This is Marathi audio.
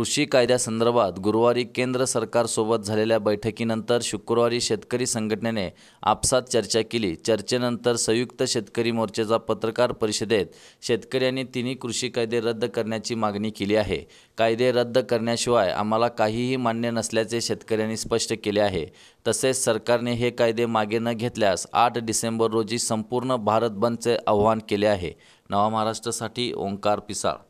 कृषी कायद्यासंदर्भात गुरुवारी केंद्र सरकारसोबत झालेल्या बैठकीनंतर शुक्रवारी शेतकरी संघटनेने आपसात चर्चा केली चर्चेनंतर संयुक्त शेतकरी मोर्चाचा पत्रकार परिषदेत शेतकऱ्यांनी तिन्ही कृषी कायदे रद्द करण्याची मागणी केली आहे कायदे रद्द करण्याशिवाय आम्हाला काहीही मान्य नसल्याचे शेतकऱ्यांनी स्पष्ट केले आहे तसेच सरकारने हे कायदे मागे न घेतल्यास आठ डिसेंबर रोजी संपूर्ण भारत बंदचे आव्हान केले आहे नवा महाराष्ट्रासाठी ओंकार पिसाळ